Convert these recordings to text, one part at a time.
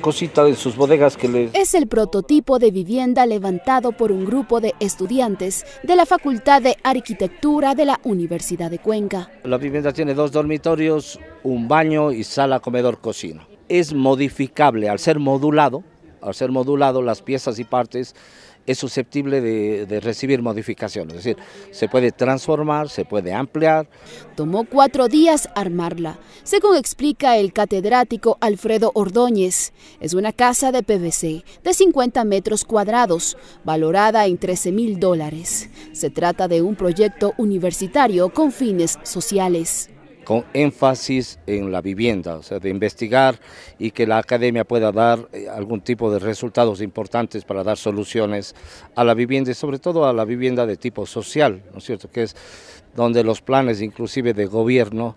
cosita de sus bodegas que Es el prototipo de vivienda levantado por un grupo de estudiantes de la Facultad de Arquitectura de la Universidad de Cuenca. La vivienda tiene dos dormitorios, un baño y sala comedor cocina. Es modificable al ser modulado al ser modulado las piezas y partes es susceptible de, recibir modificaciones, es decir, se puede transformar, se puede ampliar. Tomó cuatro días armarla, según explica el catedrático Alfredo Ordóñez. Es una casa de PVC de 50 metros cuadrados, valorada en 13 mil dólares. Se trata de un proyecto universitario con fines sociales con énfasis en la vivienda, o sea, de investigar y que la academia pueda dar eh, algún tipo de resultados importantes para dar soluciones a la vivienda y sobre todo a la vivienda de tipo social, ¿no es cierto?, que es donde los planes inclusive de gobierno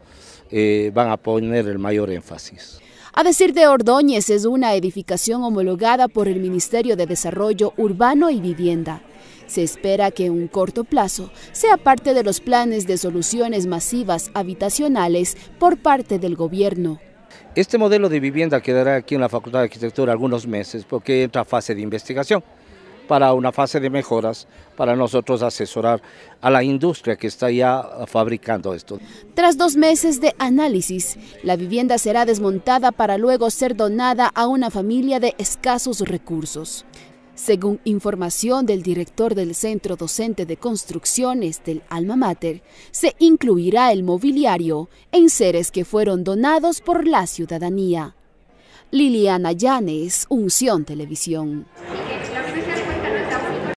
eh, van a poner el mayor énfasis. A decir de Ordóñez, es una edificación homologada por el Ministerio de Desarrollo Urbano y Vivienda. Se espera que en un corto plazo sea parte de los planes de soluciones masivas habitacionales por parte del gobierno. Este modelo de vivienda quedará aquí en la Facultad de Arquitectura algunos meses porque entra fase de investigación para una fase de mejoras para nosotros asesorar a la industria que está ya fabricando esto. Tras dos meses de análisis, la vivienda será desmontada para luego ser donada a una familia de escasos recursos. Según información del director del Centro Docente de Construcciones del Alma Mater, se incluirá el mobiliario en seres que fueron donados por la ciudadanía. Liliana Llanes, Unción Televisión.